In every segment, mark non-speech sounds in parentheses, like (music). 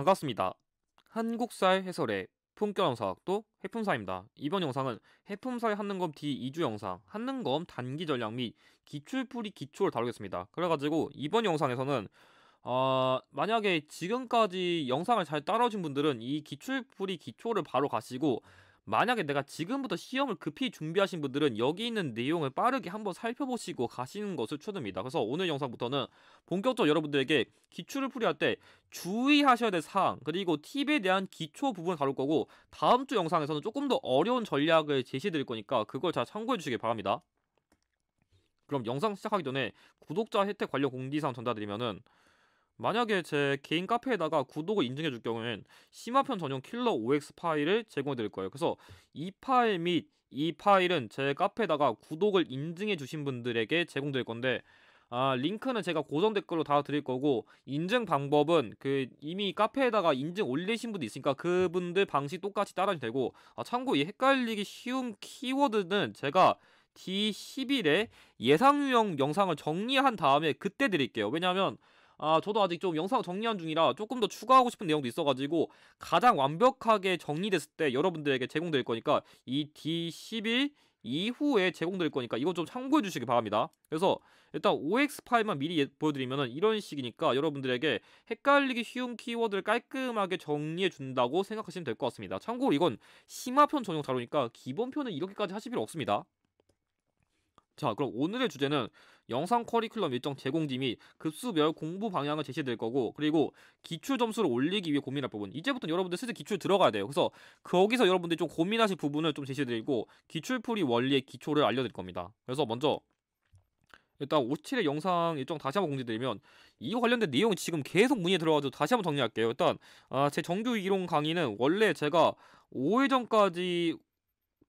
반갑습니다. 한국사의 해설의 품격영상학도 해품사입니다. 이번 영상은 해품사의 한능검 D2주 영상, 한능검 단기 전략 및 기출풀이 기초를 다루겠습니다. 그래가지고 이번 영상에서는 어, 만약에 지금까지 영상을 잘 따라오신 분들은 이 기출풀이 기초를 바로 가시고 만약에 내가 지금부터 시험을 급히 준비하신 분들은 여기 있는 내용을 빠르게 한번 살펴보시고 가시는 것을 추천드니다 그래서 오늘 영상부터는 본격적으로 여러분들에게 기출을 풀이할 때 주의하셔야 될 사항 그리고 팁에 대한 기초 부분을 다룰 거고 다음 주 영상에서는 조금 더 어려운 전략을 제시해 드릴 거니까 그걸 잘 참고해 주시길 바랍니다. 그럼 영상 시작하기 전에 구독자 혜택 관련 공지사항 전달드리면은 만약에 제 개인 카페에다가 구독을 인증해 줄 경우엔 심화편 전용 킬러 OX 파일을 제공해 드릴 거예요. 그래서 이 파일 및 이 파일은 제 카페에다가 구독을 인증해 주신 분들에게 제공될 건데 아, 링크는 제가 고정 댓글로 다 드릴 거고 인증 방법은 그 이미 카페에다가 인증 올리신 분도 있으니까 그분들 방식 똑같이 따라하면 되고 아, 참고 이 헷갈리기 쉬운 키워드는 제가 d 1 1일에 예상 유형 영상을 정리한 다음에 그때 드릴게요. 왜냐하면 아, 저도 아직 좀 영상 정리한 중이라 조금 더 추가하고 싶은 내용도 있어가지고 가장 완벽하게 정리됐을 때 여러분들에게 제공될 거니까 이 D11 이후에 제공될 거니까 이거 좀 참고해 주시기 바랍니다. 그래서 일단 OX 파일만 미리 예, 보여드리면 이런 식이니까 여러분들에게 헷갈리기 쉬운 키워드를 깔끔하게 정리해 준다고 생각하시면 될 것 같습니다. 참고로 이건 심화편 전용 자료니까 기본편은 이렇게까지 하실 필요 없습니다. 자, 그럼 오늘의 주제는 영상 커리큘럼 일정 제공지 및 급수별 공부 방향을 제시될 거고, 그리고 기출 점수를 올리기 위해 고민할 부분. 이제부터 여러분들 슬슬 기출 들어가야 돼요. 그래서 거기서 여러분들이 좀 고민하실 부분을 좀 제시드리고, 기출풀이 원리의 기초를 알려드릴 겁니다. 그래서 먼저, 일단 57의 영상 일정 다시 한번 공지드리면 이거 관련된 내용 지금 계속 문의에 들어가서 다시 한번 정리할게요. 일단 아, 제 정규 이론 강의는 원래 제가 5회 전까지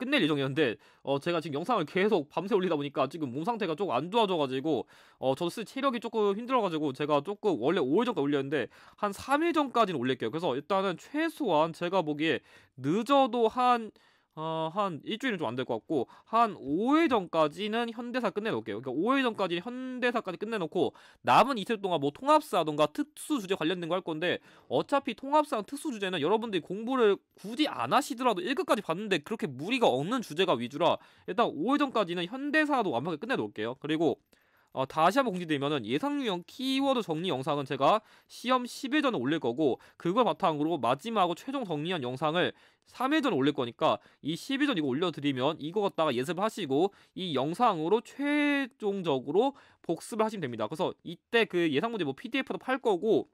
끝낼 예정이었는데 어 제가 지금 영상을 계속 밤새 올리다 보니까 지금 몸 상태가 조금 안 좋아져가지고 어 저도 체력이 조금 힘들어가지고 제가 조금 원래 5일 전까지 올렸는데 한 3일 전까지는 올릴게요. 그래서 일단은 최소한 제가 보기에 늦어도 한 어, 한 일주일은 좀 안 될 것 같고 한5회 음. 전까지는 현대사 끝내놓을게요. 그러니까 5회 전까지 현대사까지 끝내놓고 남은 이틀 동안 뭐 통합사던가 특수 주제 관련된 거 할 건데 어차피 통합사랑 특수 주제는 여러분들이 공부를 굳이 안 하시더라도 1급까지 봤는데 그렇게 무리가 없는 주제가 위주라 일단 5회 전까지는 현대사도 완벽하게 끝내놓을게요. 그리고 어, 다시 한번 공지되면은 예상 유형 키워드 정리 영상은 제가 시험 10일 전에 올릴 거고 그걸 바탕으로 마지막으로 최종 정리한 영상을 3일 전에 올릴 거니까 이 10일 전 이거 올려드리면 이거 갖다가 예습하시고 이 영상으로 최종적으로 복습을 하시면 됩니다. 그래서 이때 그 예상 문제 뭐 PDF도 팔 거고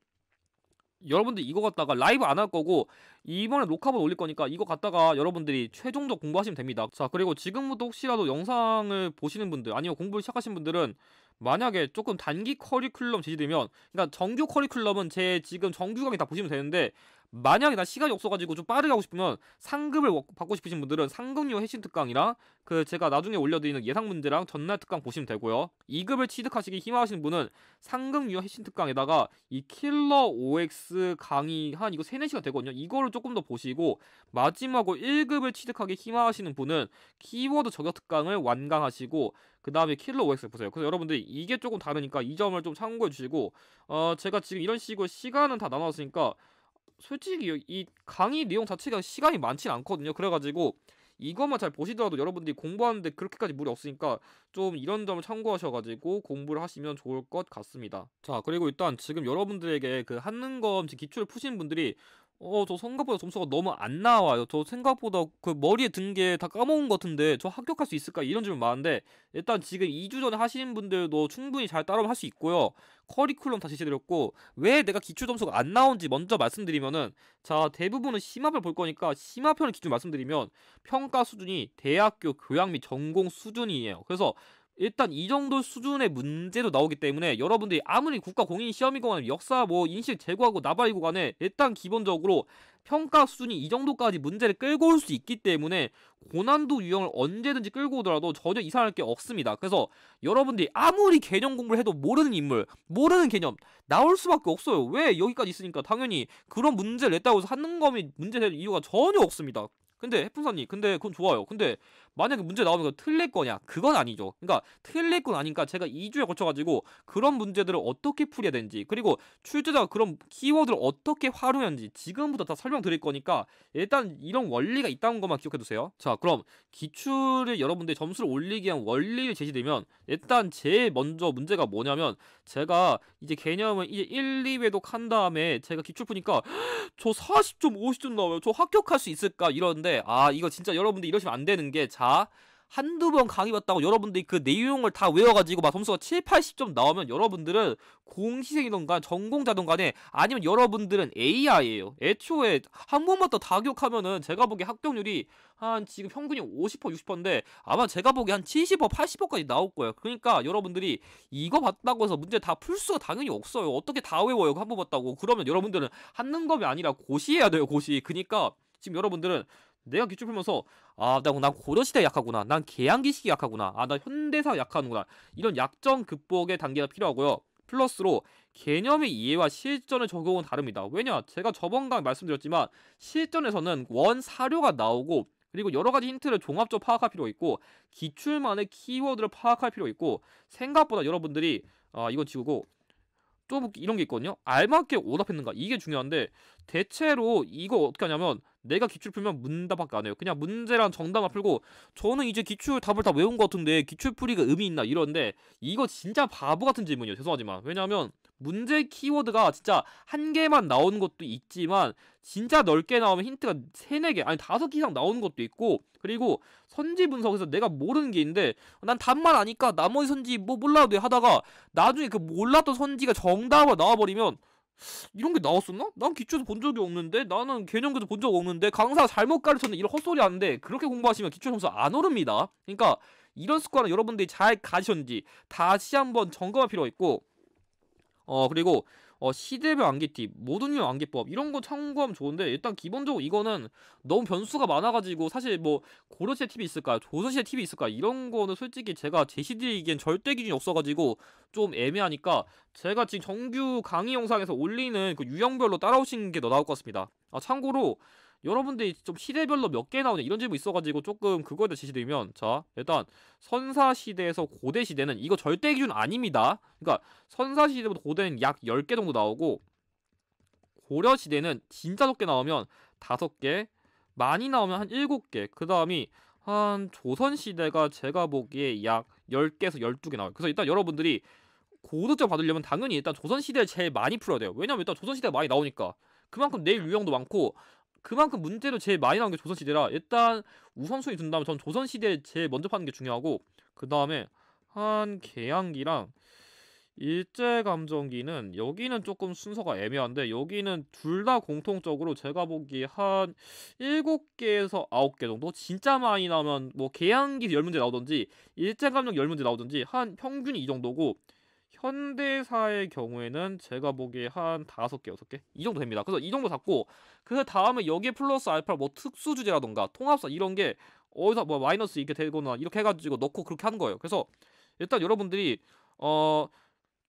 여러분들 이거 갖다가 라이브 안 할 거고 이번에 녹화본 올릴 거니까 이거 갖다가 여러분들이 최종적 공부하시면 됩니다. 자 그리고 지금부터 혹시라도 영상을 보시는 분들 아니면 공부를 시작하신 분들은 만약에 조금 단기 커리큘럼 제시되면 그러니까 정규 커리큘럼은 제 지금 정규 강의 다 보시면 되는데 만약에 나 시간이 없어가지고 좀 빠르게 하고 싶으면 상급을 받고 싶으신 분들은 상급료 해신 특강이랑 그 제가 나중에 올려드리는 예상 문제랑 전날 특강 보시면 되고요. 2급을 취득하시기 희망하시는 분은 상급료 해신 특강에다가 이 킬러 OX 강의 한 이거 3, 4시간 되거든요. 이거를 조금 더 보시고 마지막으로 1급을 취득하기 희망하시는 분은 키워드 저격 특강을 완강하시고 그 다음에 킬러 OX 보세요. 그래서 여러분들 이게 조금 다르니까 이 점을 좀 참고해 주시고 어 제가 지금 이런 식으로 시간은 다 나눠왔으니까 솔직히 이 강의 내용 자체가 시간이 많진 않거든요. 그래가지고 이것만 잘 보시더라도 여러분들이 공부하는데 그렇게까지 무리 없으니까 좀 이런 점을 참고하셔가지고 공부를 하시면 좋을 것 같습니다. 자, 그리고 일단 지금 여러분들에게 그한는검기출를 푸신 분들이 어, 저 생각보다 점수가 너무 안 나와요. 저 생각보다 그 머리에 든 게 다 까먹은 것 같은데 저 합격할 수 있을까? 이런 질문 많은데 일단 지금 2주 전에 하시는 분들도 충분히 잘따라올수 있고요. 커리큘럼 다 제시드렸고 왜 내가 기출 점수가 안 나온지 먼저 말씀드리면은 자, 대부분은 심화별 볼 거니까 심화편을 기준 말씀드리면 평가 수준이 대학교 교양 및 전공 수준이에요. 그래서 일단 이 정도 수준의 문제도 나오기 때문에 여러분들이 아무리 국가 공인 시험이건 역사 뭐 인식 제고하고 나발이고 간에 일단 기본적으로 평가 수준이 이 정도까지 문제를 끌고 올 수 있기 때문에 고난도 유형을 언제든지 끌고 오더라도 전혀 이상할 게 없습니다. 그래서 여러분들이 아무리 개념 공부를 해도 모르는 인물, 모르는 개념 나올 수밖에 없어요. 왜 여기까지 있으니까 당연히 그런 문제를 냈다고 해서 하는 거면 문제 될 이유가 전혀 없습니다. 근데 해풍사님 근데 그건 좋아요. 근데 만약에 문제 나오면 틀릴 거냐? 그건 아니죠. 그러니까 틀릴 건 아니니까 제가 2주에 거쳐가지고 그런 문제들을 어떻게 풀어야 되는지 그리고 출제자가 그런 키워드를 어떻게 활용하는지 지금부터 다 설명드릴 거니까 일단 이런 원리가 있다는 것만 기억해두세요. 자 그럼 기출에 여러분들 점수를 올리기 위한 원리를 제시되면 일단 제일 먼저 문제가 뭐냐면 제가 이제 개념을 이제 1, 2회독 한 다음에 제가 기출 푸니까 저 40점, 50점 나와요. 저 합격할 수 있을까? 이러는데 아 이거 진짜 여러분들 이러시면 안 되는 게자 다 한두 번 강의 봤다고 여러분들이 그 내용을 다 외워가지고 막 점수가 7, 80점 나오면 여러분들은 공시생이던가 전공자던 가에 아니면 여러분들은 AI예요. 애초에 한 번만 더 다 기억하면은 제가 보기 합격률이 한 지금 평균이 50% 60%인데 아마 제가 보기한70% 80%까지 나올 거예요. 그러니까 여러분들이 이거 봤다고 해서 문제 다 풀 수가 당연히 없어요. 어떻게 다 외워요? 그 한번 봤다고. 그러면 여러분들은 하는 검이 아니라 고시해야 돼요. 고시. 그러니까 지금 여러분들은 내가 기출 풀면서 아, 나, 난 고려시대 약하구나. 난 계양기식이 약하구나. 아, 나 현대사 약하구나. 이런 약점 극복의 단계가 필요하고요. 플러스로 개념의 이해와 실전의 적용은 다릅니다. 왜냐? 제가 저번 강 말씀드렸지만 실전에서는 원 사료가 나오고 그리고 여러 가지 힌트를 종합적 으로 파악할 필요가 있고 기출만의 키워드를 파악할 필요가 있고 생각보다 여러분들이 아, 이건 지우고 좀 이런 게 있거든요. 알맞게 오답했는가 이게 중요한데 대체로 이거 어떻게 하냐면 내가 기출 풀면 문답밖에 안 해요. 그냥 문제랑 정답만 풀고 저는 이제 기출 답을 다 외운 것 같은데 기출 풀이가 의미 있나 이런데 이거 진짜 바보 같은 질문이에요. 죄송하지만 왜냐하면 문제 키워드가 진짜 한 개만 나오는 것도 있지만 진짜 넓게 나오면 힌트가 세네 개 아니 다섯 개 이상 나오는 것도 있고 그리고 선지 분석에서 내가 모르는 게 있는데 난 답만 아니까 나머지 선지 뭐 몰라도 돼 하다가 나중에 그 몰랐던 선지가 정답으로 나와버리면 이런 게 나왔었나? 난 기초에서 본 적이 없는데 나는 개념교도 본 적 없는데 강사 잘못 가르쳤는데 이런 헛소리 하는데 그렇게 공부하시면 기초 점수 안 오릅니다. 그러니까 이런 습관은 여러분들이 잘 가지셨는지 다시 한번 점검할 필요가 있고 어 그리고 어, 시대별 암기팁 모든 유형 암기법 이런 거 참고하면 좋은데 일단 기본적으로 이거는 너무 변수가 많아가지고 사실 뭐 고려시대 팁이 있을까, 요 조선시대 팁이 있을까 요 이런 거는 솔직히 제가 제시드리기엔 절대 기준이 없어가지고 좀 애매하니까 제가 지금 정규 강의 영상에서 올리는 그 유형별로 따라오시는 게 더 나을 것 같습니다. 아, 참고로 여러분들이 좀 시대별로 몇 개 나오냐 이런 질문 있어가지고 조금 그거에 대해 지시드리면자 일단 선사시대에서 고대시대는 이거 절대 기준 아닙니다 그러니까 선사시대부터 고대는 약 10개 정도 나오고 고려시대는 진짜 적게 나오면 5개 많이 나오면 한 7개 그 다음이 한 조선시대가 제가 보기에 약 10개에서 12개 나와요 그래서 일단 여러분들이 고득점 받으려면 당연히 일단 조선시대를 제일 많이 풀어야 돼요 왜냐면 일단 조선시대가 많이 나오니까 그만큼 내일 유형도 많고 그만큼 문제도 제일 많이 나온 게 조선시대라 일단 우선순위 둔다면 전 조선시대 제일 먼저 파는 게 중요하고 그 다음에 한 계양기랑 일제감정기는 여기는 조금 순서가 애매한데 여기는 둘 다 공통적으로 제가 보기에 한 7개에서 9개 정도 진짜 많이 나오면 뭐 계양기 10문제 나오던지 일제감정 10문제 나오던지 한 평균이 이 정도고 현대사의 경우에는 제가 보기에 한 다섯 개, 여섯 개? 이 정도 됩니다. 그래서 이 정도 잡고, 그 다음에 여기에 플러스 알파 뭐 특수 주제라던가 통합사 이런 게 어디서 뭐 마이너스 이렇게 되거나 이렇게 해가지고 넣고 그렇게 한 거예요. 그래서 일단 여러분들이, 어,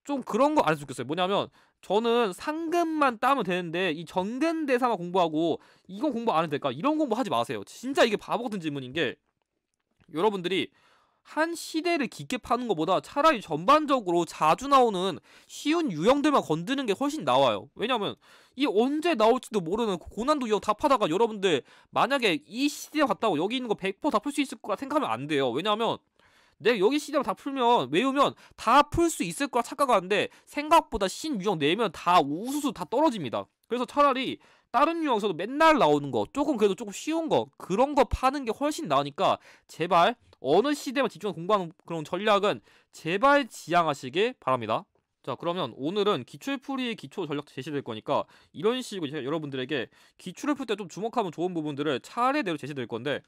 좀 그런 거안 했으면 좋겠어요. 뭐냐면 저는 상금만 따면 되는데 이 전근 대사만 공부하고 이건 공부 안 해도 될까? 이런 공부 하지 마세요. 진짜 이게 바보 같은 질문인 게 여러분들이 한 시대를 깊게 파는 것보다 차라리 전반적으로 자주 나오는 쉬운 유형들만 건드는 게 훨씬 나와요. 왜냐면 이 언제 나올지도 모르는 고난도 유형 다 파다가 여러분들 만약에 이 시대에 갔다고 여기 있는 거 100%다 풀 수 있을 거라 생각하면 안 돼요. 왜냐면 내 여기 시대만 다 풀면 외우면 다 풀 수 있을 거라 착각하는데 생각보다 신 유형 내면 다 우수수 다 떨어집니다. 그래서 차라리 다른 유형에서도 맨날 나오는 거 조금 그래도 조금 쉬운 거 그런 거 파는 게 훨씬 나으니까 제발 어느 시대만 집중 공부하는 그런 전략은 제발 지양하시길 바랍니다. 자 그러면 오늘은 기출풀이 기초 전략 제시될 거니까 이런 식으로 제가 여러분들에게 기출을 풀 때 좀 주목하면 좋은 부분들을 차례대로 제시될 건데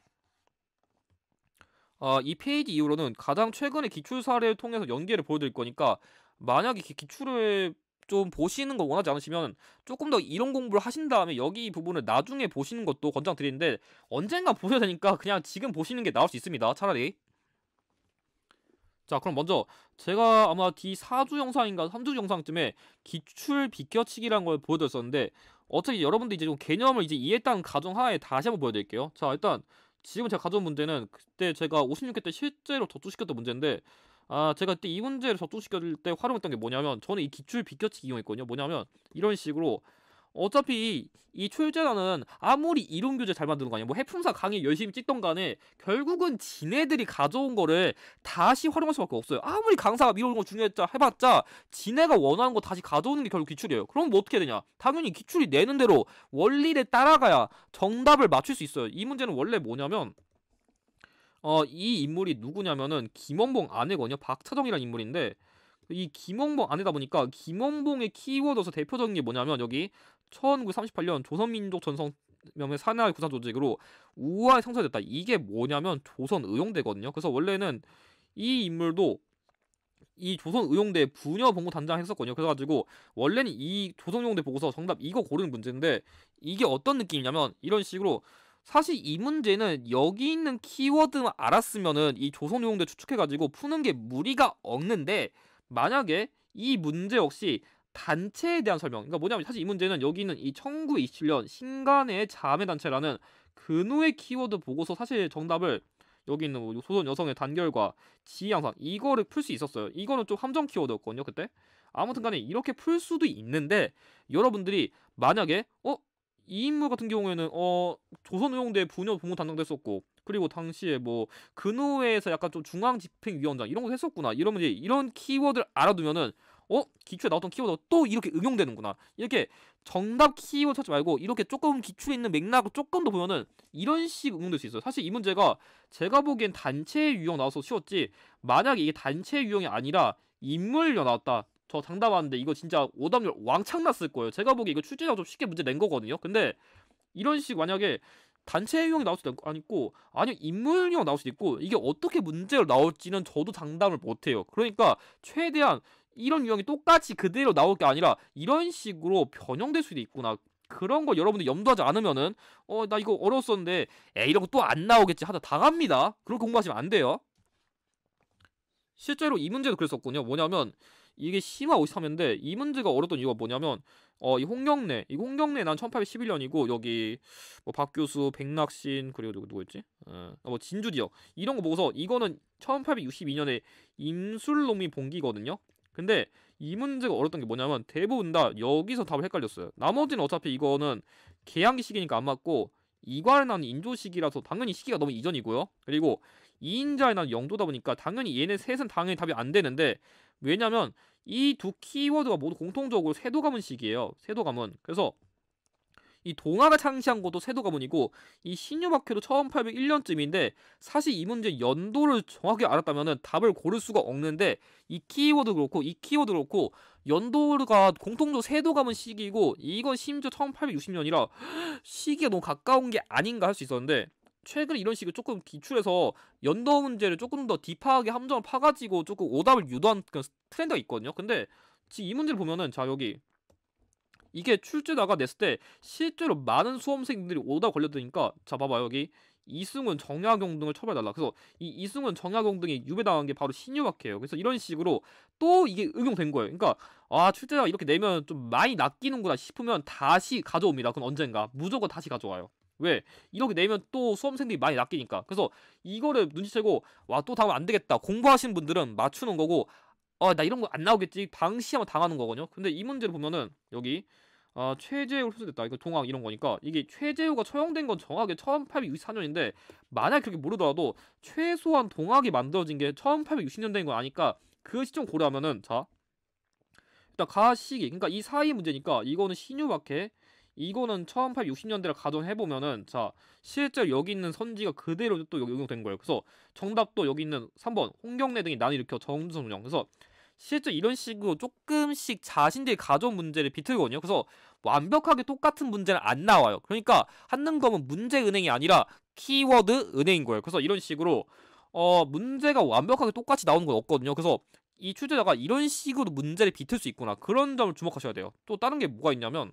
어, 이 페이지 이후로는 가장 최근의 기출 사례를 통해서 연계를 보여드릴 거니까 만약에 기출을 좀 보시는 거 원하지 않으시면 조금 더 이론 공부를 하신 다음에 여기 부분을 나중에 보시는 것도 권장드리는데 언젠가 보셔야 되니까 그냥 지금 보시는 게 나을 수 있습니다. 차라리. 자 그럼 먼저 제가 아마 D4주 영상인가 3주 영상쯤에 기출 비껴치기라는 걸 보여드렸었는데 어차피 여러분들 이제 좀 개념을 이제 이해했다는 가정 하에 다시 한번 보여드릴게요. 자 일단 지금 제가 가져온 문제는 그때 제가 56회 때 실제로 접수시켰던 문제인데 아 제가 그때 이 문제를 접속시켰을 때 활용했던 게 뭐냐면 저는 이 기출 비껴치기 이용했거든요. 뭐냐면 이런 식으로 어차피 이 출제자는 아무리 이론 교재 잘 만드는 거 아니야. 뭐 해품사 강의 열심히 찍던 간에 결국은 지네들이 가져온 거를 다시 활용할 수밖에 없어요. 아무리 강사가 이런 거 중요했자 해봤자 지네가 원하는 거 다시 가져오는 게 결국 기출이에요. 그럼 뭐 어떻게 되냐? 당연히 기출이 내는 대로 원리를 따라가야 정답을 맞출 수 있어요. 이 문제는 원래 뭐냐면 어, 이 인물이 누구냐면은 김원봉 아내거든요. 박차정이라는 인물인데 이 김원봉 아내다 보니까 김원봉의 키워드로서 대표적인 게 뭐냐면 여기 1938년 조선민족 전성 명의 산하 구사 조직으로 우아에 성사됐다. 이게 뭐냐면 조선 의용대거든요. 그래서 원래는 이 인물도 이 조선 의용대 부녀 봉고 단장 했었거든요. 그래가지고 원래는 이 조선 의용대 보고서 정답 이거 고르는 문제인데 이게 어떤 느낌이냐면 이런 식으로 사실 이 문제는 여기 있는 키워드만 알았으면은 이조선용공대 추측해가지고 푸는 게 무리가 없는데 만약에 이 문제 역시 단체에 대한 설명. 그러니까 뭐냐면 사실 이 문제는 여기는 있이 1927년 신간의 자매 단체라는 근우의 키워드 보고서 사실 정답을 여기 있는 뭐 소선 여성의 단결과 지향상 이거를 풀 수 있었어요. 이거는 좀 함정 키워드였거든요 그때. 아무튼간에 이렇게 풀 수도 있는데 여러분들이 만약에 어이 인물 같은 경우에는 어 조선의용대 부녀 부모 담당도 했었고 그리고 당시에 뭐 근호회에서 약간 좀 중앙 집행위원장 이런 거 했었구나 이러면 이제 이런 키워드를 알아두면은 어기초에 나왔던 키워드가 또 이렇게 응용되는구나 이렇게 정답 키워드 찾지 말고 이렇게 조금 기출에 있는 맥락을 조금 더 보면은 이런 식 응용될 수 있어요 사실 이 문제가 제가 보기엔 단체 유형 나와서 쉬웠지 만약에 이게 단체 유형이 아니라 인물려 나왔다 저 장담하는데 이거 진짜 오답률 왕창 났을 거예요. 제가 보기에 이거 출제자가 좀 쉽게 문제 낸 거거든요. 근데 이런 식 만약에 단체 유형이 나올 수도 있고 아니면 고아니 인물 유형 나올 수도 있고 이게 어떻게 문제로 나올지는 저도 장담을 못 해요. 그러니까 최대한 이런 유형이 똑같이 그대로 나올 게 아니라 이런 식으로 변형될 수도 있구나. 그런 거 여러분들 염두하지 않으면은 어 나 이거 어려웠었는데 에 이런 거 또 안 나오겠지 하다 당합니다. 그걸 공부하시면 안 돼요. 실제로 이 문제도 그랬었군요. 뭐냐면 이게 심화 53인데 이 문제가 어려웠던 이유가 뭐냐면 어 이 홍경래 이 홍경래 난 1811년이고 여기 뭐 박교수 백낙신 그리고 누구 누구였지? 어 뭐 진주 지역 이런 거 보고서 이거는 1862년에 임술놈이 본기거든요. 근데 이 문제가 어렵던 게 뭐냐면 대부분 다 여기서 답을 헷갈렸어요. 나머지는 어차피 이거는 개항기 시기니까 안 맞고 이괄에 난 인조 시기라서 당연히 시기가 너무 이전이고요. 그리고 이인자에 난 영조다 보니까 당연히 얘네 셋은 당연히 답이 안 되는데 왜냐면이두 키워드가 모두 공통적으로 세도 가문식이에요. 세도 가문. 그래서 이동화가 창시한 것도 세도 가문이고 이 신유박회도 1801년쯤인데 사실 이 문제 연도를 정확히 알았다면 답을 고를 수가 없는데 이 키워드 그렇고 이 키워드 그렇고 연도가 공통적으로 세도 가문 시기이고 이건 심지어 1860년이라 (gasps) 시기가 너무 가까운 게 아닌가 할 수 있었는데 최근 이런 식으로 조금 기출해서 연도 문제를 조금 더 딥하게 함정을 파가지고 조금 오답을 유도한 그런 트렌드가 있거든요. 근데 지금 이 문제를 보면은 자 여기 이게 출제다가 냈을 때 실제로 많은 수험생들이 오답 걸려드니까 자 봐봐 여기 이승훈, 정약용 등을 처벌해달라. 그래서 이 이승훈, 정약용 등이 유배당한 게 바로 신유학회예요. 그래서 이런 식으로 또 이게 응용된 거예요. 그러니까 아 출제가 이렇게 내면 좀 많이 낚이는구나 싶으면 다시 가져옵니다. 그건 언젠가 무조건 다시 가져와요. 왜? 이렇게 내면 또 수험생들이 많이 낚이니까. 그래서 이거를 눈치채고 와또 다음 안 되겠다. 공부하신 분들은 맞추는 거고 어나 이런 거 안 나오겠지. 방시하면 당하는 거거든요. 근데 이 문제를 보면은 여기 어, 최재우로 소재됐다. 이거 동학 이런 거니까. 이게 최재우가 처형된 건 정확하게 1864년인데, 만약 그렇게 모르더라도, 최소한 동학이 만들어진 게 1860년대인 거 아니까, 그 시점 고려하면은, 자. 일단 가시기 그러니까 이 사이 문제니까, 이거는 신유박해, 이거는 1860년대를 가정해보면은 자 실제 여기 있는 선지가 그대로 또 적용된 거예요. 그래서 정답도 여기 있는 3번 홍경래 등이 난 일으켜 정성 운영. 그래서 실제 이런 식으로 조금씩 자신들이 가져온 문제를 비틀거든요. 그래서 완벽하게 똑같은 문제는 안 나와요. 그러니까 한능검은 문제 은행이 아니라 키워드 은행인 거예요. 그래서 이런 식으로 어 문제가 완벽하게 똑같이 나오는 건 없거든요. 그래서 이 출제자가 이런 식으로 문제를 비틀 수 있구나 그런 점을 주목하셔야 돼요. 또 다른 게 뭐가 있냐면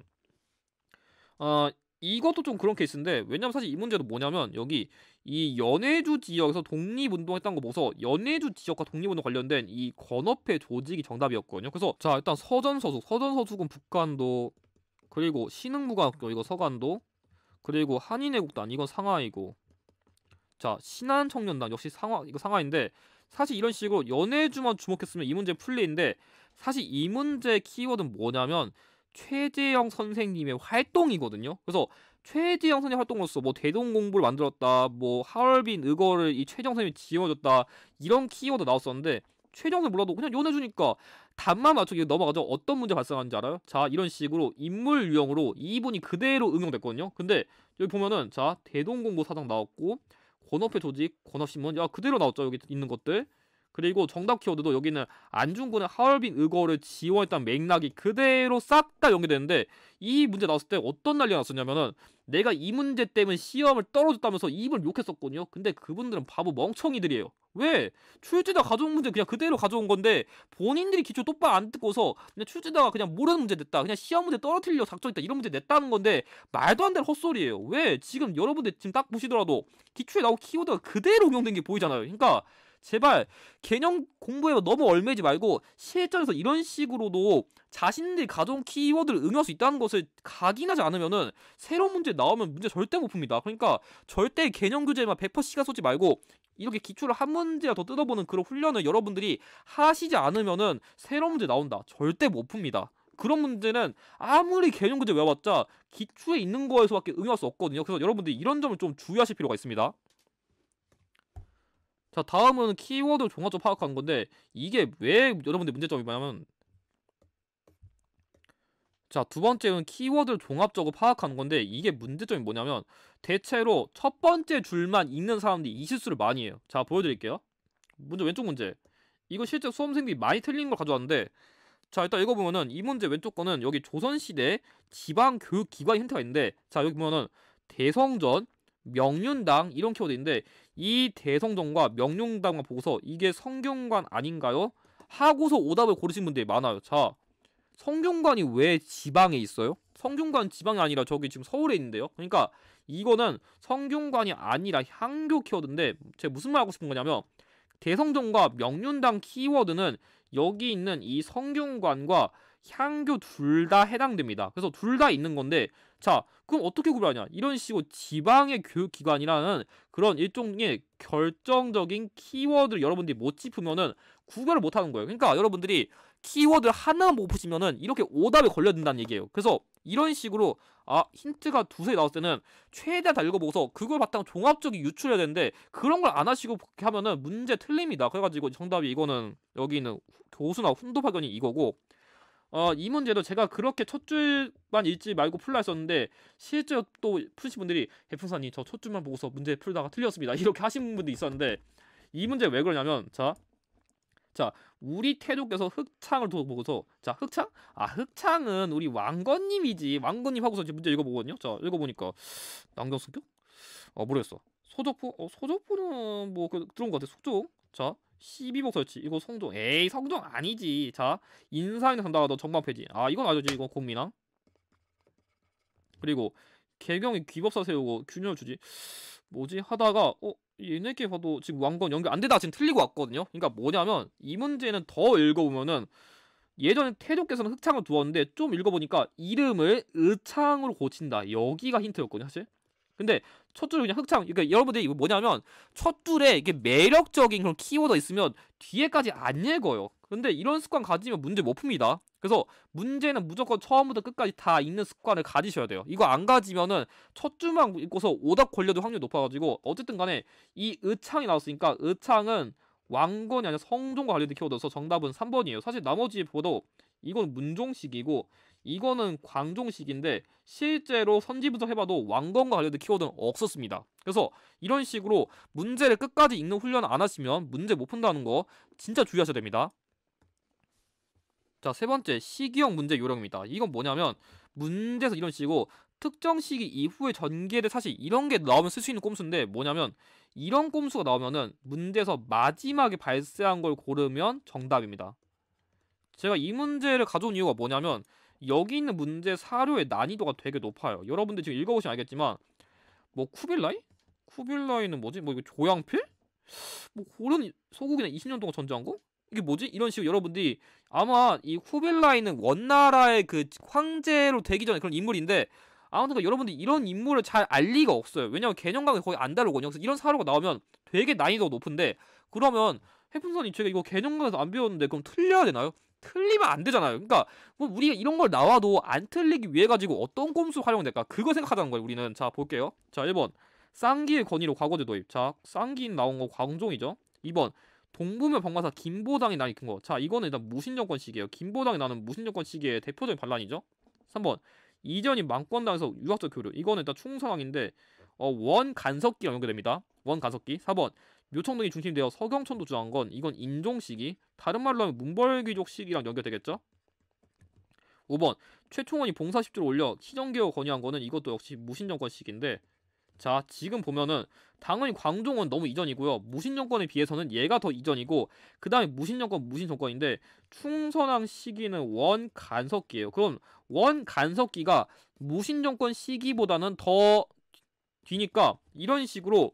어, 이것도 좀 그런 케이스인데 왜냐면 사실 이 문제도 뭐냐면 여기 이 연해주 지역에서 독립운동했던 거 보서 연해주 지역과 독립운동 관련된 이 건업회 조직이 정답이었거든요. 그래서 자 일단 서전서숙 서전서숙은 북한도 그리고 신흥무과학교 이거 서간도 그리고 한인애국단 이건 상하이고 자 신한청년단 역시 상하 이거 상하인데 사실 이런 식으로 연해주만 주목했으면 이 문제 풀리인데 사실 이 문제 키워드는 뭐냐면 최재영 선생님의 활동이거든요. 그래서 최재영 선생님 활동으로서 뭐 대동 공부를 만들었다, 뭐 하얼빈 의거를 이 최재영 선생님이 지어줬다 이런 키워드 나왔었는데 최정선 몰라도 그냥 연해주니까 답만 맞추기 넘어가죠. 어떤 문제 발생하는지 알아요? 자, 이런 식으로 인물 유형으로 이분이 그대로 응용됐거든요. 근데 여기 보면은 자, 대동공고 사장 나왔고, 권업회 조직, 권업신문, 야, 그대로 나왔죠. 여기 있는 것들. 그리고 정답 키워드도 여기는 안중근의 하얼빈 의거를 지원했던 맥락이 그대로 싹 다연계되는데이 문제 나왔을 때 어떤 난리가 났었냐면은 내가 이 문제 때문에 시험을 떨어졌다면서 입을 욕했었거든요. 근데 그분들은 바보 멍청이들이에요. 왜? 출제자 가져온 문제 그냥 그대로 가져온 건데 본인들이 기초 똑바로 안 듣고서 그냥 출제자가 그냥 모르는 문제 냈다. 그냥 시험 문제 떨어뜨리려 작정했다. 이런 문제 냈다는 건데 말도 안 되는 헛소리예요. 왜? 지금 여러분들 지금 딱 보시더라도 기초에 나온 키워드가 그대로 응용된 게 보이잖아요. 그러니까 제발 개념 공부에 너무 얼매지 말고 실전에서 이런 식으로도 자신들이 가져온 키워드를 응용할 수 있다는 것을 각인하지 않으면은 새로운 문제 나오면 문제 절대 못 풉니다. 그러니까 절대 개념 교재만 에100% 시간 쏘지 말고 이렇게 기출을한문제라더 뜯어보는 그런 훈련을 여러분들이 하시지 않으면은 새로운 문제 나온다. 절대 못 풉니다. 그런 문제는 아무리 개념 교재 외워봤자 기초에 있는 거에서밖에 응용할 수 없거든요. 그래서 여러분들이 이런 점을 좀 주의하실 필요가 있습니다. 자 다음은 키워드 종합적 파악하는 건데 이게 왜 여러분들 문제점이 뭐냐면 자, 두 번째는 키워드를 종합적으로 파악하는 건데 이게 문제점이 뭐냐면 대체로 첫 번째 줄만 읽는 사람들이 이 실수를 많이 해요. 자, 보여드릴게요. 문제 왼쪽 문제. 이거 실제 수험생들이 많이 틀린걸 가져왔는데 자, 일단 읽어보면은 이 문제 왼쪽 거는 여기 조선시대 지방교육기관 힌트가 있는데 자, 여기 보면은 대성전, 명륜당 이런 키워드인데 이 대성전과 명륜담과 보고서 이게 성균관 아닌가요? 하고서 오답을 고르신 분들이 많아요. 자, 성균관이 왜 지방에 있어요? 성균관 지방이 아니라 저기 지금 서울에 있는데요. 그러니까 이거는 성균관이 아니라 향교 키워드인데 제가 무슨 말 하고 싶은 거냐면 대성전과 명륜당 키워드는 여기 있는 이 성균관과 향교 둘 다 해당됩니다. 그래서 둘 다 있는 건데 자 그럼 어떻게 구별하냐 이런 식으로 지방의 교육기관이라는 그런 일종의 결정적인 키워드를 여러분들이 못 짚으면은 구별을 못 하는 거예요. 그러니까 여러분들이 키워드 하나못 보시면은 이렇게 오답에 걸려든다는 얘기예요. 그래서 이런 식으로 아 힌트가 두세 나올 때는 최대한 다 읽어보고서 그걸 바탕 종합적인 유출해야 되는데 그런 걸 안 하시고 하면은 문제 틀립니다. 그래가지고 정답이 이거는 여기 있는 교수나 훈도 파견이 이거고 어, 이 문제도 제가 그렇게 첫 줄만 읽지 말고 풀라 했었는데 실제 또 푸신 분들이 해풍사님 저첫 줄만 보고서 문제 풀다가 틀렸습니다 (laughs) 이렇게 하신 분도 있었는데 이 문제 왜 그러냐면 자. 자, 우리 태조께서 흑창을 보고서 자, 흑창? 아, 흑창은 우리 왕건님이지. 왕건님 하고서 이제 문제 읽어보거든요. 자, 읽어보니까 남경수교? 어, 모르겠어. 소족포? 어, 소족포는 뭐 그, 들어온 것 같아. 소족. 자, 1 2복 설치 이거 성종 에이 성종 아니지 자 인사인을 담당하던 정방패지 아 이건 알죠 이건 공민왕 그리고 개경이 귀법사 세우고 균형을 주지 뭐지 하다가 어 얘네께 봐도 지금 왕건 연결 안 되다 지금 틀리고 왔거든요 그러니까 뭐냐면 이 문제는 더 읽어보면은 예전에 태조께서는 흑창을 두었는데 좀 읽어보니까 이름을 의창으로 고친다 여기가 힌트였거든요 사실 근데 첫줄 그냥 흑창. 그러니까 여러분들이 이거 뭐냐면 첫 줄에 이게 매력적인 그런 키워드 있으면 뒤에까지 안 읽어요. 근데 이런 습관 가지면 문제 못 풉니다. 그래서 문제는 무조건 처음부터 끝까지 다 읽는 습관을 가지셔야 돼요. 이거 안 가지면은 첫 줄만 읽고서 오답 걸려도 확률이 높아가지고 어쨌든 간에 이 의창이 나왔으니까 의창은 왕건이 아니라 성종과 관련된 키워드여서 정답은 3번이에요. 사실 나머지 보도 이건 문종식이고 이거는 광종식인데 실제로 선지부터 해봐도 왕건과 관련된 키워드는 없었습니다. 그래서 이런 식으로 문제를 끝까지 읽는 훈련 을안 하시면 문제 못 푼다는 거 진짜 주의하셔야 됩니다. 자, 세 번째 시기형 문제 요령입니다. 이건 뭐냐면 문제에서 이런 식이고 특정 시기 이후에 전개를 사실 이런 게 나오면 쓸 수 있는 꼼수인데 뭐냐면 이런 꼼수가 나오면은 문제에서 마지막에 발생한 걸 고르면 정답입니다. 제가 이 문제를 가져온 이유가 뭐냐면 여기 있는 문제 사료의 난이도가 되게 높아요. 여러분들 지금 읽어보시면 알겠지만 뭐 쿠빌라이? 쿠빌라이는 뭐지? 뭐 이거 조양필? 뭐 고른 소국이나 20년 동안 전쟁한 거? 이게 뭐지? 이런 식으로 여러분들이 아마 이 쿠빌라이는 원나라의 그 황제로 되기 전에 그런 인물인데 아무튼 그니까 여러분들이 이런 인물을 잘 알 리가 없어요. 왜냐면 개념각이 거의 안 다르거든요. 그래서 이런 사료가 나오면 되게 난이도가 높은데 그러면 해풍선 이 제가 이거 개념각에서 안 배웠는데 그럼 틀려야 되나요? 틀리면 안 되잖아요. 그러니까 뭐 우리 가 이런 걸 나와도 안 틀리기 위해 가지고 어떤 꼼수 활용될까 그거 생각하자는 거예요. 우리는 자 볼게요. 자 1번 쌍기의 권위로 과거제 도입. 자 쌍기인 나온 거 광종이죠. 2번 동부면 병마사 김보당이 난뉘큰 거. 자 이거는 일단 무신정권 시기예요. 김보당이 나는 무신정권 시기의 대표적인 반란이죠. 3번 이전이 망권당에서 유학적 교류. 이거는 일단 충성왕인데 어, 원 간석기랑 연결됩니다. 원 간석기. 4번 묘청동이 중심 되어 서경천도 주장한 건 이건 인종식이 다른 말로 하면 문벌귀족식이랑 연결되겠죠? 5번 최충원이 봉사 10조를 올려 시정개혁 건의한 거는 이것도 역시 무신정권식인데 자 지금 보면은 당연히 광종은 너무 이전이고요 무신정권에 비해서는 얘가 더 이전이고 그 다음에 무신정권 무신정권인데 충선왕 시기는 원간석기예요 그럼 원간석기가 무신정권 시기보다는 더 뒤니까 이런 식으로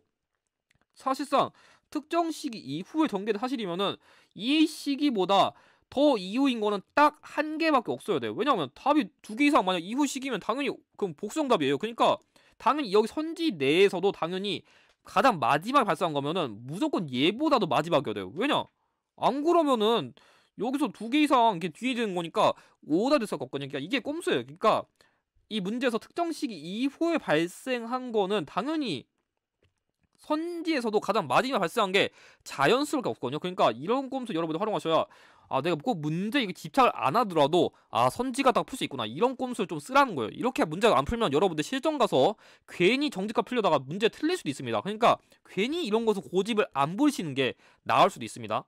사실상 특정 시기 이후에 전개된 사실이면은 이 시기보다 더 이후인 거는 딱 한 개밖에 없어야 돼요. 왜냐하면 답이 두 개 이상 만약 이후 시기면 당연히 그럼 복수정답이에요. 그러니까 당연히 여기 선지 내에서도 당연히 가장 마지막에 발생한 거면은 무조건 얘보다도 마지막이어야 돼요. 왜냐? 안 그러면은 여기서 두 개 이상 이게 뒤에 되는 거니까 오다 됐을 거거든요. 그러니까 이게 꼼수예요. 그러니까 이 문제에서 특정 시기 이후에 발생한 거는 당연히 선지에서도 가장 마지막 에 발생한 게자연수밖게 없거든요. 그러니까 이런 꼼수 여러분들 활용하셔야 아 내가 꼭 문제 이거 집착을 안 하더라도 아 선지가 딱 풀 수 있구나 이런 꼼수를 좀 쓰라는 거예요. 이렇게 문제가 안 풀면 여러분들 실전 가서 괜히 정직값 풀려다가 문제 틀릴 수도 있습니다. 그러니까 괜히 이런 것을 고집을 안 부리시는 게 나을 수도 있습니다.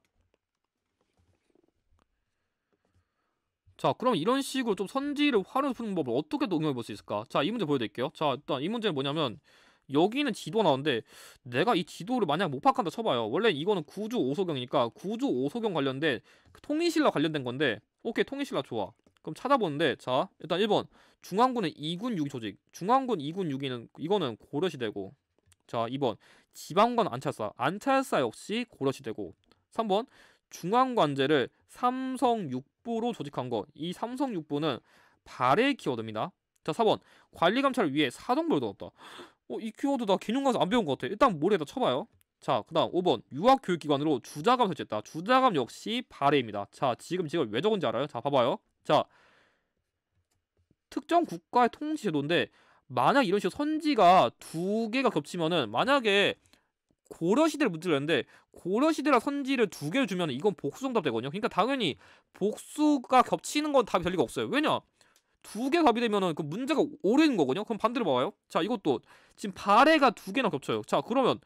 자 그럼 이런 식으로 좀 선지를 활용하 푸는 법을 어떻게 응용해 볼 수 있을까? 자 이 문제 보여드릴게요. 자 일단 이 문제는 뭐냐면 여기는 지도 나오는데 내가 이 지도를 만약 못 파악한다 쳐봐요. 원래 이거는 구조 오소경이니까 구조 오소경 관련된 그 통일신라 관련된 건데 오케이 통일신라 좋아. 그럼 찾아보는데 자 일단 1번 중앙군의 2군 6위 조직 중앙군 2군 6위는 이거는 고려시대고 자 2번 지방관 안찰사 안찰사 역시 고려시대고 3번 중앙관제를 삼성육부로 조직한 거이 삼성육부는 발의 키워드입니다 자 4번 관리감찰을 위해 사정벌넣었다 어, 이 키워드 나 개념 강사 안 배운 것 같아. 일단 모래다 쳐봐요. 자, 그 다음 5번. 유학교육기관으로 주자감 설치했다. 주자감 역시 발해입니다. 자, 지금 지금 왜 적은지 알아요? 자, 봐봐요. 자, 특정 국가의 통치제도인데 만약 이런 식으로 선지가 두 개가 겹치면은 만약에 고려시대를 문제를 는데 고려시대랑 선지를 두 개를 주면 이건 복수정답 되거든요. 그러니까 당연히 복수가 겹치는 건 답이 될 리가 없어요. 왜냐? 두개 갑이 되면은그 문제가 오래는 거거든요. 그럼 반대로 봐봐요. 자, 이것도 지금 발해가 두 개나 겹쳐요. 자, 그러면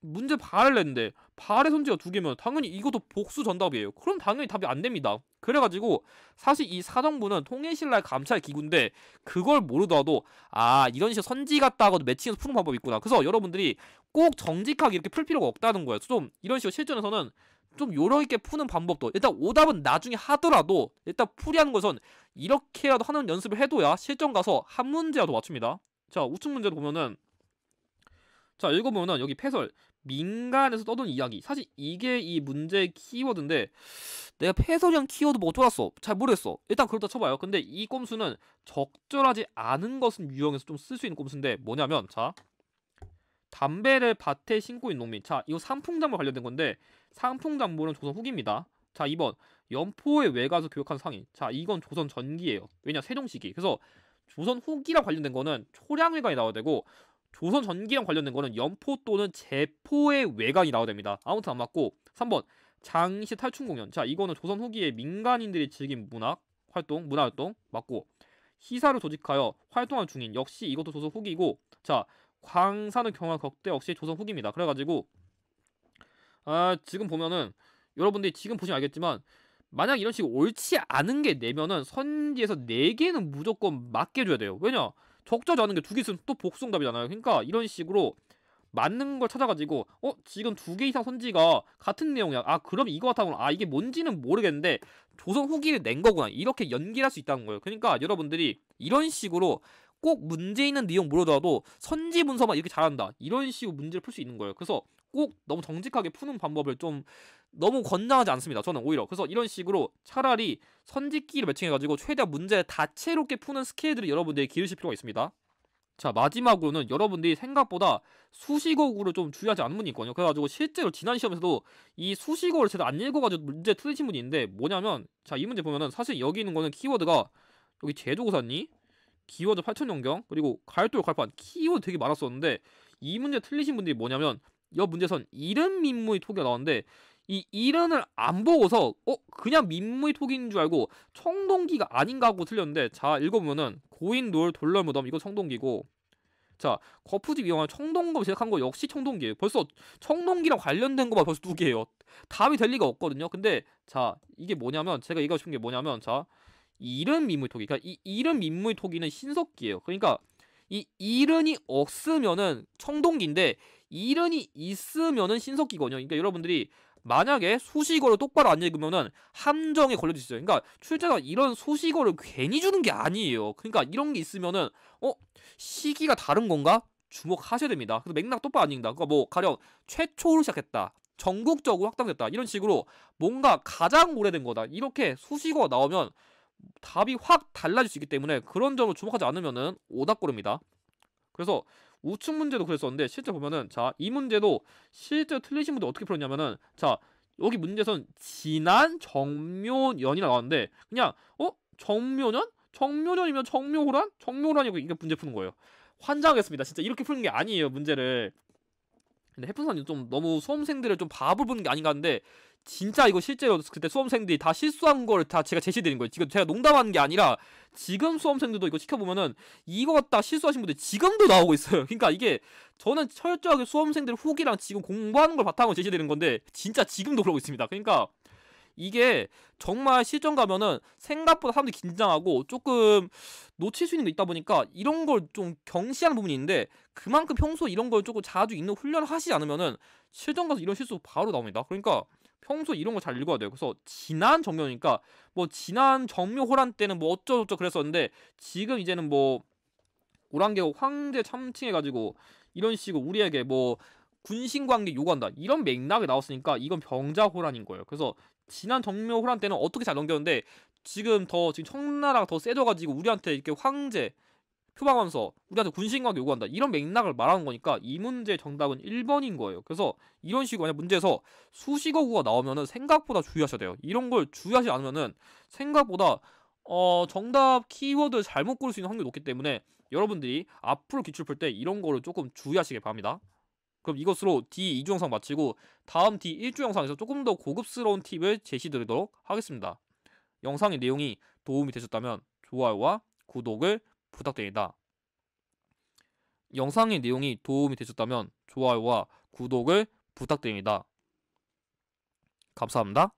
문제 발을 냈는데 발의 손재가 두 개면 당연히 이것도 복수 전답이에요. 그럼 당연히 답이 안 됩니다. 그래가지고 사실 이 사정부는 통일신라의 감찰 기구인데 그걸 모르더라도 아 이런 식으로 선지 같다 하고 매칭해서 푸는 방법이 있구나. 그래서 여러분들이 꼭 정직하게 이렇게 풀 필요가 없다는 거예요. 좀 이런 식으로 실전에서는 좀 요령 있게 푸는 방법도 일단 오답은 나중에 하더라도 일단 풀이하는 것은 이렇게라도 하는 연습을 해둬야 실전 가서 한 문제라도 맞춥니다. 자 우측 문제도 보면은 자 읽어보면은 여기 패설 민간에서 떠도는 이야기 사실 이게 이 문제의 키워드인데 내가 패설이란 키워드 뭐어쩌았어잘 모르겠어 일단 그렇다 쳐봐요 근데 이 꼼수는 적절하지 않은 것은 유형에서 좀 쓸 수 있는 꼼수인데 뭐냐면 자 담배를 밭에 심고 있는 농민 자 이거 산풍담물 관련된 건데 상풍장보는 조선 후기입니다. 자 2번 연포에 외가서 교역한 상인 자 이건 조선 전기예요. 왜냐 세종시기 그래서 조선 후기랑 관련된 거는 초량외관이 나와야 되고 조선 전기랑 관련된 거는 연포 또는 제포의 외관이 나와야 됩니다. 아무튼 안 맞고 3번 장시 탈춤 공연 자 이거는 조선 후기에 민간인들이 즐긴 문학 활동 문화 활동 맞고 희사를 조직하여 활동한 중인 역시 이것도 조선 후기고 자 광산을 경한 격대 역시 조선 후기입니다. 그래가지고 아, 지금 보면은 여러분들이 지금 보시면 알겠지만 만약 이런 식으로 옳지 않은 게 내면은 선지에서 4 개는 무조건 맞게 줘야 돼요. 왜냐? 적절지 않은 게두개 있으면 또 복수응답이잖아요. 그러니까 이런 식으로 맞는 걸 찾아가지고 어 지금 두 개 이상 선지가 같은 내용이야 아 그럼 이거 같다면 아 이게 뭔지는 모르겠는데 조선 후기를 낸 거구나 이렇게 연기할수 있다는 거예요 그러니까 여러분들이 이런 식으로 꼭 문제 있는 내용 물어더라도 선지 문서만 이렇게 잘한다 이런 식으로 문제를 풀 수 있는 거예요 그래서 꼭 너무 정직하게 푸는 방법을 좀 너무 권장하지 않습니다. 저는 오히려 그래서 이런 식으로 차라리 선짓기를 매칭해가지고 최대한 문제 다채롭게 푸는 스킬들을 여러분들이 기르실 필요가 있습니다. 자 마지막으로는 여러분들이 생각보다 수식어구를 좀 주의하지 않는 분이 있거든요 그래가지고 실제로 지난 시험에서도 이 수식어를 제대로 안 읽어가지고 문제 틀리신 분이 있는데 뭐냐면 자 이 문제 보면은 사실 여기 있는 거는 키워드가 여기 제조고사니 키워드 8천 연경 그리고 갈돌 갈판 키워드 되게 많았었는데 이 문제 틀리신 분들이 뭐냐면 여 문제선 이름 민무의 톡이 나왔는데 이이름을안 보고서 어 그냥 민무의 톡인 줄 알고 청동기가 아닌가 하고 틀렸는데 자 읽어보면은 고인돌 돌럴무덤 이거 청동기고 자 거푸집 영화 청동검 제작한 거 역시 청동기예요 벌써 청동기랑 관련된 거만 벌써 두 개예요 답이 될 리가 없거든요 근데 자 이게 뭐냐면 제가 얘기하고 싶은 게 뭐냐면 자이름 민무의 톡이 그러니까 이이름 민무의 톡이는 신석기예요 그러니까 이 이른이 없으면은 청동기인데 이른이 있으면은 신석기거든요. 그러니까 여러분들이 만약에 수식어를 똑바로 안 읽으면은 함정에 걸려도 있어요. 그러니까 출제가 이런 수식어를 괜히 주는 게 아니에요. 그러니까 이런 게 있으면은 어 시기가 다른 건가 주목하셔야 됩니다. 그래서 맥락 똑바로 안 읽는다. 그러니까 뭐 가령 최초로 시작했다. 전국적으로 확장됐다. 이런 식으로 뭔가 가장 오래된 거다. 이렇게 수식어가 나오면 답이 확 달라질 수 있기 때문에 그런 점을 주목하지 않으면은 오답골입니다. 그래서 우측 문제도 그랬었는데 실제 보면은 자 이 문제도 실제 틀리신 분들 어떻게 풀었냐면은 자 여기 문제선 지난 정묘년이 나왔는데 그냥 어 정묘년 정묘년이면 정묘호란 정묘호란이고 이게 문제 푸는 거예요. 환장하겠습니다. 진짜 이렇게 푸는 게 아니에요 문제를. 근데 해프선이 좀 너무 수험생들을 좀 바보를 보는 게 아닌가 하는데 진짜 이거 실제로 그때 수험생들이 다 실수한 걸 다 제가 제시드린 거예요. 지금 제가 농담하는 게 아니라 지금 수험생들도 이거 시켜보면은 이거 갖다 실수하신 분들 지금도 나오고 있어요. (laughs) 그러니까 이게 저는 철저하게 수험생들 후기랑 지금 공부하는 걸 바탕으로 제시드리는 건데 진짜 지금도 그러고 있습니다. 그러니까 이게 정말 실전 가면은 생각보다 사람들이 긴장하고 조금 놓칠 수 있는 게 있다 보니까 이런 걸 좀 경시하는 부분이 있는데 그만큼 평소 이런 걸 조금 자주 있는 훈련을 하시지 않으면은 실전 가서 이런 실수 바로 나옵니다. 그러니까 평소 이런 거잘 읽어야 돼요. 그래서 지난 정묘니까 뭐 지난 정묘 호란 때는 뭐 어쩌고저쩌고 그랬었는데 지금 이제는 뭐 오랑개호 황제 참칭해가지고 이런 식으로 우리에게 뭐 군신관계 요구한다 이런 맥락이 나왔으니까 이건 병자호란인 거예요. 그래서 지난 정묘 호란 때는 어떻게 잘 넘겼는데 지금 더 지금 청나라가 더 세져가지고 우리한테 이렇게 황제 표방하면서 우리한테 군신과학 요구한다 이런 맥락을 말하는 거니까 이 문제의 정답은 1번인 거예요 그래서 이런 식으로 만약 문제에서 수식어구가 나오면은 생각보다 주의하셔야 돼요 이런 걸 주의하지 않으면은 생각보다 어 정답 키워드 잘못 고를 수 있는 확률이 높기 때문에 여러분들이 앞으로 기출 풀 때 이런 거를 조금 주의하시길 바랍니다 그럼 이것으로 D2주 영상 마치고 다음 D1주 영상에서 조금 더 고급스러운 팁을 제시드리도록 하겠습니다. 영상의 내용이 도움이 되셨다면 좋아요와 구독을 부탁드립니다. 영상의 내용이 도움이 되셨다면 좋아요와 구독을 부탁드립니다. 감사합니다.